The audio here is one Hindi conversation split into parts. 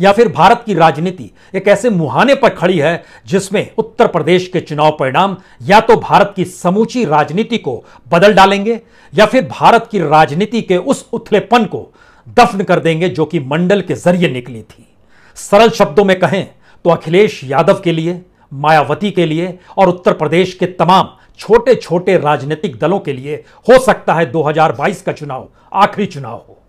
या फिर भारत की राजनीति एक ऐसे मुहाने पर खड़ी है जिसमें उत्तर प्रदेश के चुनाव परिणाम या तो भारत की समूची राजनीति को बदल डालेंगे या फिर भारत की राजनीति के उस उथलेपन को दफन कर देंगे जो कि मंडल के जरिए निकली थी सरल शब्दों में कहें तो अखिलेश यादव के लिए मायावती के लिए और उत्तर प्रदेश के तमाम छोटे छोटे राजनीतिक दलों के लिए हो सकता है 2022 का चुनाव आखिरी चुनाव हो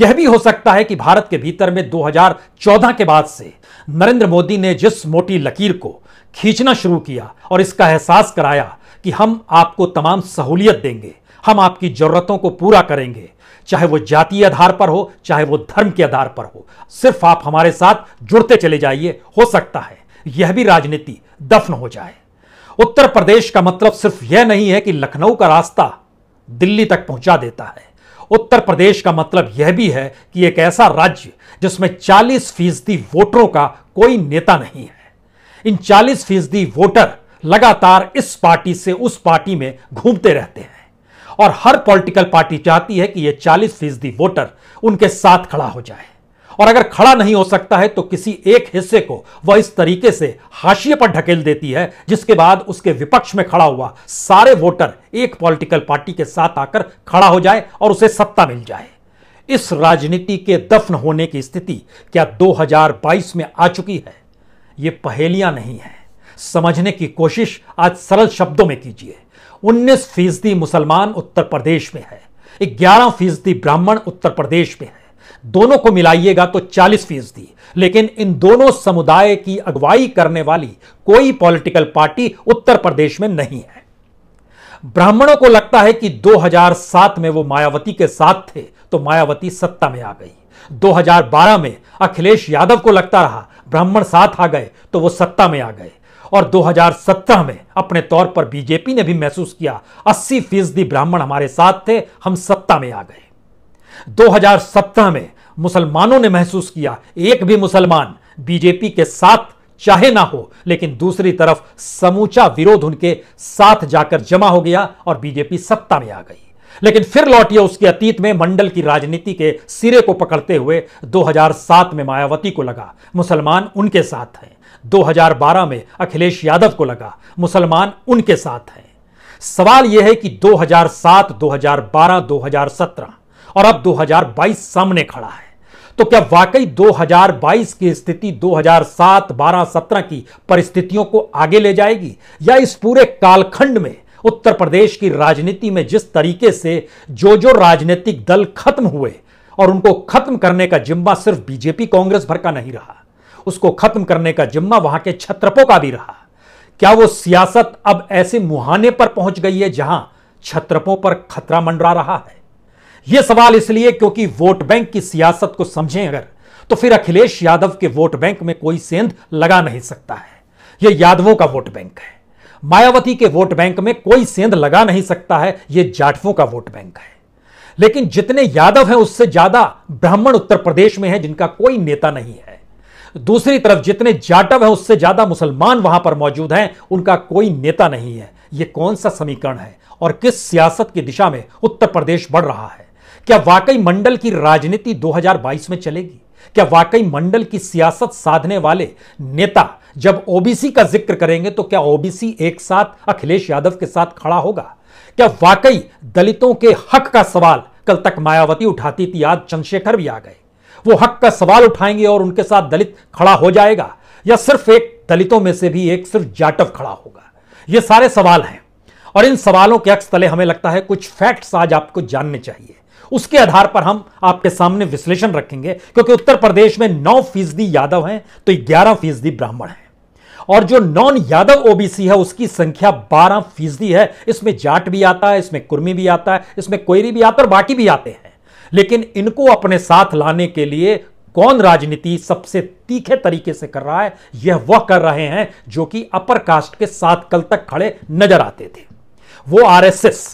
यह भी हो सकता है कि भारत के भीतर में 2014 के बाद से नरेंद्र मोदी ने जिस मोटी लकीर को खींचना शुरू किया और इसका एहसास कराया कि हम आपको तमाम सहूलियत देंगे हम आपकी जरूरतों को पूरा करेंगे चाहे वो जाति आधार पर हो चाहे वो धर्म के आधार पर हो सिर्फ आप हमारे साथ जुड़ते चले जाइए हो सकता है यह भी राजनीति दफन हो जाए उत्तर प्रदेश का मतलब सिर्फ यह नहीं है कि लखनऊ का रास्ता दिल्ली तक पहुंचा देता है उत्तर प्रदेश का मतलब यह भी है कि एक ऐसा राज्य जिसमें 40 फीसदी वोटरों का कोई नेता नहीं है इन 40 फीसदी वोटर लगातार इस पार्टी से उस पार्टी में घूमते रहते हैं और हर पॉलिटिकल पार्टी चाहती है कि यह 40 फीसदी वोटर उनके साथ खड़ा हो जाए और अगर खड़ा नहीं हो सकता है तो किसी एक हिस्से को वह इस तरीके से हाशिए पर ढकेल देती है जिसके बाद उसके विपक्ष में खड़ा हुआ सारे वोटर एक पॉलिटिकल पार्टी के साथ आकर खड़ा हो जाए और उसे सत्ता मिल जाए इस राजनीति के दफन होने की स्थिति क्या 2022 में आ चुकी है यह पहेलियां नहीं है समझने की कोशिश आज सरल शब्दों में कीजिए 19 फीसदी मुसलमान उत्तर प्रदेश में है 11 फीसदी ब्राह्मण उत्तर प्रदेश में है दोनों को मिलाइएगा तो 40 फीसदी लेकिन इन दोनों समुदाय की अगुवाई करने वाली कोई पॉलिटिकल पार्टी उत्तर प्रदेश में नहीं है ब्राह्मणों को लगता है कि 2007 में वो मायावती के साथ थे तो मायावती सत्ता में आ गई 2012 में अखिलेश यादव को लगता रहा ब्राह्मण साथ आ गए तो वो सत्ता में आ गए और 2017 में अपने तौर पर बीजेपी ने भी महसूस किया 80 फीसदी ब्राह्मण हमारे साथ थे हम सत्ता में आ गए 2017 में मुसलमानों ने महसूस किया एक भी मुसलमान बीजेपी के साथ चाहे ना हो लेकिन दूसरी तरफ समूचा विरोध उनके साथ जाकर जमा हो गया और बीजेपी सत्ता में आ गई लेकिन फिर लौटिए उसके अतीत में मंडल की राजनीति के सिरे को पकड़ते हुए 2007 में मायावती को लगा मुसलमान उनके साथ हैं 2012 में अखिलेश यादव को लगा मुसलमान उनके साथ हैं सवाल यह है कि 2007, 2012, 2017 और अब 2022 सामने खड़ा है तो क्या वाकई 2022 की स्थिति 2007, 12, 17 की परिस्थितियों को आगे ले जाएगी या इस पूरे कालखंड में उत्तर प्रदेश की राजनीति में जिस तरीके से जो जो राजनीतिक दल खत्म हुए और उनको खत्म करने का जिम्मा सिर्फ बीजेपी कांग्रेस भर का नहीं रहा उसको खत्म करने का जिम्मा वहां के छत्रपों का भी रहा क्या वो सियासत अब ऐसे मुहाने पर पहुंच गई है जहां छत्रपों पर खतरा मंडरा रहा है यह सवाल इसलिए क्योंकि वोट बैंक की सियासत को समझें अगर तो फिर अखिलेश यादव के वोट बैंक में कोई सेंध लगा नहीं सकता है यह यादवों का वोट बैंक है मायावती के वोट बैंक में कोई सेंध लगा नहीं सकता है यह जाटवों का वोट बैंक है लेकिन जितने यादव हैं उससे ज्यादा ब्राह्मण उत्तर प्रदेश में हैं जिनका कोई नेता नहीं है दूसरी तरफ जितने जाटव हैं उससे ज्यादा मुसलमान वहां पर मौजूद हैं उनका कोई नेता नहीं है यह कौन सा समीकरण है और किस सियासत की दिशा में उत्तर प्रदेश बढ़ रहा है क्या वाकई मंडल की राजनीति 2022 में चलेगी क्या वाकई मंडल की सियासत साधने वाले नेता जब ओबीसी का जिक्र करेंगे तो क्या ओबीसी एक साथ अखिलेश यादव के साथ खड़ा होगा क्या वाकई दलितों के हक का सवाल कल तक मायावती उठाती थी आज चंद्रशेखर भी आ गए वो हक का सवाल उठाएंगे और उनके साथ दलित खड़ा हो जाएगा या सिर्फ एक दलितों में से भी एक सिर्फ जाटव खड़ा होगा ये सारे सवाल हैं और इन सवालों के अक्स तले हमें लगता है कुछ फैक्ट्स आज आपको जानने चाहिए उसके आधार पर हम आपके सामने विश्लेषण रखेंगे क्योंकि उत्तर प्रदेश में नौ फीसदी यादव हैं तो ग्यारह फीसदी ब्राह्मण हैं और जो नॉन यादव ओबीसी है उसकी संख्या बारह फीसदी है इसमें जाट भी आता है इसमें कुर्मी भी आता है इसमें कोयरी भी आता है और बाकी भी आते हैं लेकिन इनको अपने साथ लाने के लिए कौन राजनीति सबसे तीखे तरीके से कर रहा है यह वह कर रहे हैं जो कि अपर कास्ट के साथ कल तक खड़े नजर आते थे वो आरएसएस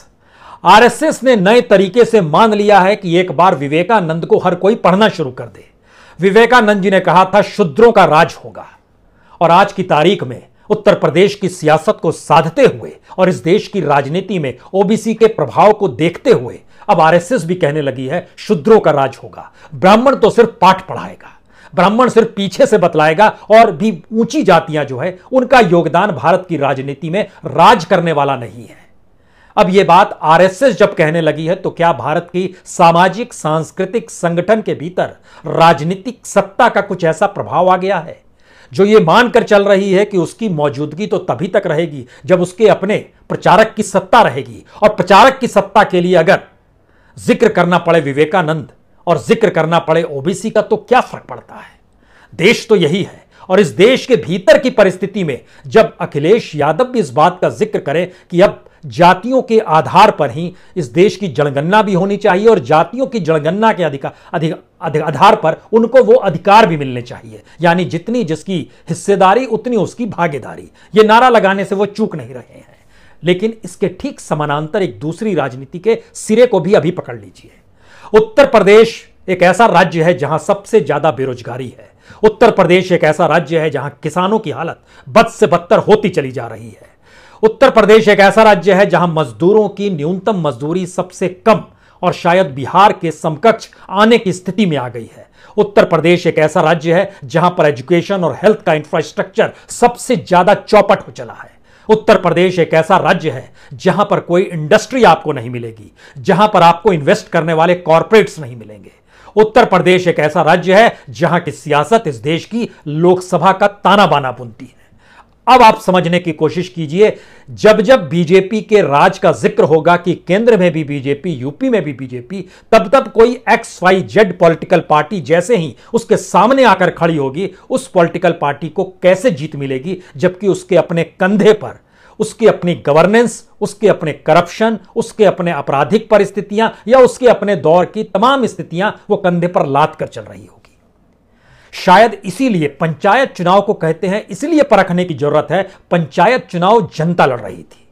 आरएसएस ने नए तरीके से मान लिया है कि एक बार विवेकानंद को हर कोई पढ़ना शुरू कर दे विवेकानंद जी ने कहा था शूद्रों का राज होगा और आज की तारीख में उत्तर प्रदेश की सियासत को साधते हुए और इस देश की राजनीति में ओबीसी के प्रभाव को देखते हुए अब आरएसएस भी कहने लगी है शूद्रों का राज होगा ब्राह्मण तो सिर्फ पाठ पढ़ाएगा ब्राह्मण सिर्फ पीछे से बतलाएगा और भी ऊंची जातियां जो है उनका योगदान भारत की राजनीति में राज करने वाला नहीं है अब यह बात आरएसएस जब कहने लगी है तो क्या भारत की सामाजिक सांस्कृतिक संगठन के भीतर राजनीतिक सत्ता का कुछ ऐसा प्रभाव आ गया है जो ये मानकर चल रही है कि उसकी मौजूदगी तो तभी तक रहेगी जब उसके अपने प्रचारक की सत्ता रहेगी और प्रचारक की सत्ता के लिए अगर जिक्र करना पड़े विवेकानंद और जिक्र करना पड़े ओबीसी का तो क्या फर्क पड़ता है देश तो यही है और इस देश के भीतर की परिस्थिति में जब अखिलेश यादव भी इस बात का जिक्र करें कि अब जातियों के आधार पर ही इस देश की जनगणना भी होनी चाहिए और जातियों की जनगणना के अधिकार अधिक, अधिक, आधार पर उनको वो अधिकार भी मिलने चाहिए यानी जितनी जिसकी हिस्सेदारी उतनी उसकी भागीदारी ये नारा लगाने से वो चूक नहीं रहे हैं लेकिन इसके ठीक समानांतर एक दूसरी राजनीति के सिरे को भी अभी पकड़ लीजिए उत्तर प्रदेश एक ऐसा राज्य है जहां सबसे ज्यादा बेरोजगारी है उत्तर प्रदेश एक ऐसा राज्य है जहां किसानों की हालत बद से बदतर होती चली जा रही है उत्तर प्रदेश एक ऐसा राज्य है जहां मजदूरों की न्यूनतम मजदूरी सबसे कम और शायद बिहार के समकक्ष आने की स्थिति में आ गई है उत्तर प्रदेश एक ऐसा राज्य है जहां पर एजुकेशन और हेल्थ का इंफ्रास्ट्रक्चर सबसे ज्यादा चौपट हो चला है उत्तर प्रदेश एक ऐसा राज्य है जहां पर कोई इंडस्ट्री आपको नहीं मिलेगी जहां पर आपको इन्वेस्ट करने वाले कॉरपोरेट्स नहीं मिलेंगे उत्तर प्रदेश एक ऐसा राज्य है जहां की सियासत इस देश की लोकसभा का ताना बाना बुनती है अब आप समझने की कोशिश कीजिए जब जब बीजेपी के राज का जिक्र होगा कि केंद्र में भी बीजेपी यूपी में भी बीजेपी तब तब कोई X Y Z political party जैसे ही उसके सामने आकर खड़ी होगी उस पॉलिटिकल पार्टी को कैसे जीत मिलेगी जबकि उसके अपने कंधे पर उसकी अपनी गवर्नेंस उसके अपने करप्शन उसके अपने आपराधिक परिस्थितियां या उसके अपने दौर की तमाम स्थितियां वो कंधे पर लाद कर चल रही होगी शायद इसीलिए पंचायत चुनाव को कहते हैं इसलिए परखने की जरूरत है पंचायत चुनाव जनता लड़ रही थी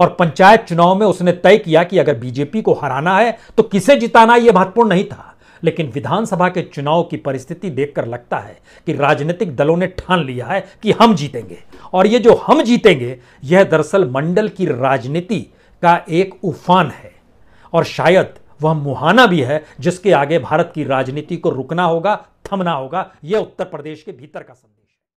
और पंचायत चुनाव में उसने तय किया कि अगर बीजेपी को हराना है तो किसे जिताना यह महत्वपूर्ण नहीं था लेकिन विधानसभा के चुनाव की परिस्थिति देखकर लगता है कि राजनीतिक दलों ने ठान लिया है कि हम जीतेंगे और ये जो हम जीतेंगे यह दरअसल मंडल की राजनीति का एक उफान है और शायद वह मुहाना भी है जिसके आगे भारत की राजनीति को रुकना होगा थमना होगा यह उत्तर प्रदेश के भीतर का संदेश